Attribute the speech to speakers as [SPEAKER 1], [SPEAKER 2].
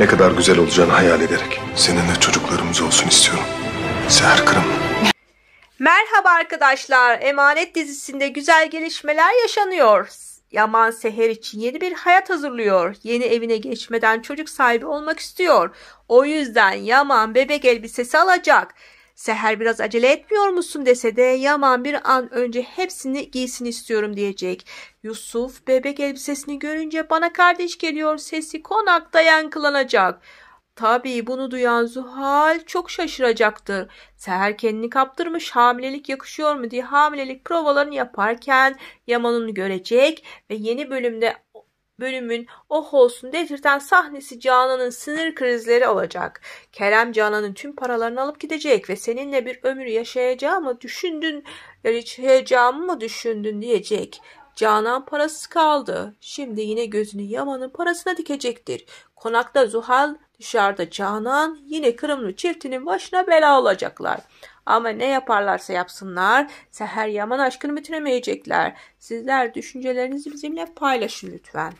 [SPEAKER 1] Ne kadar güzel olacağını hayal ederek. Seninle çocuklarımız olsun istiyorum. Seher Kırım. Merhaba arkadaşlar. Emanet dizisinde güzel gelişmeler yaşanıyor. Yaman Seher için yeni bir hayat hazırlıyor. Yeni evine geçmeden çocuk sahibi olmak istiyor. O yüzden Yaman bebek elbisesi alacak. Seher biraz acele etmiyor musun dese de Yaman bir an önce hepsini giysin istiyorum diyecek. Yusuf bebek elbisesini görünce bana kardeş geliyor sesi konakta yankılanacak. Tabii bunu duyan Zuhal çok şaşıracaktır. Seher kendini kaptırmış hamilelik yakışıyor mu diye hamilelik provalarını yaparken Yaman'ın görecek ve yeni bölümde bölümün oh olsun dedirten sahnesi Canan'ın sinir krizleri olacak. Kerem Canan'ın tüm paralarını alıp gidecek ve seninle bir ömür yaşayacağımı düşündün, yaşayacağımı mı düşündün diyecek. Canan parasız kaldı. Şimdi yine gözünü Yaman'ın parasına dikecektir. Konakta Zuhal, dışarıda Canan, yine Kırımlı çiftinin başına bela olacaklar. Ama ne yaparlarsa yapsınlar seher yaman aşkını bitiremeyecekler. Sizler düşüncelerinizi bizimle paylaşın lütfen.